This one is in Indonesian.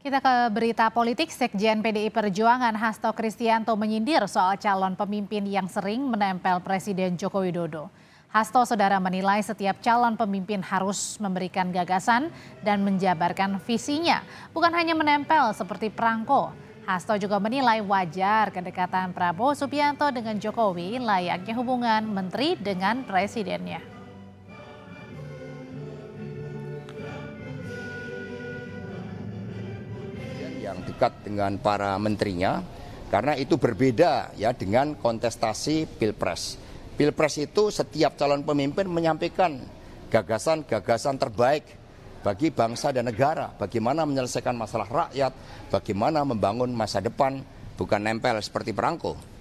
Kita ke berita politik, Sekjen PDI Perjuangan Hasto Kristianto menyindir soal calon pemimpin yang sering menempel Presiden Joko Widodo. Hasto Saudara menilai setiap calon pemimpin harus memberikan gagasan dan menjabarkan visinya, bukan hanya menempel seperti perangko. Hasto juga menilai wajar kedekatan Prabowo Subianto dengan Jokowi layaknya hubungan menteri dengan presidennya. yang dekat dengan para menterinya karena itu berbeda ya dengan kontestasi pilpres. Pilpres itu setiap calon pemimpin menyampaikan gagasan-gagasan terbaik bagi bangsa dan negara, bagaimana menyelesaikan masalah rakyat, bagaimana membangun masa depan, bukan nempel seperti perangko.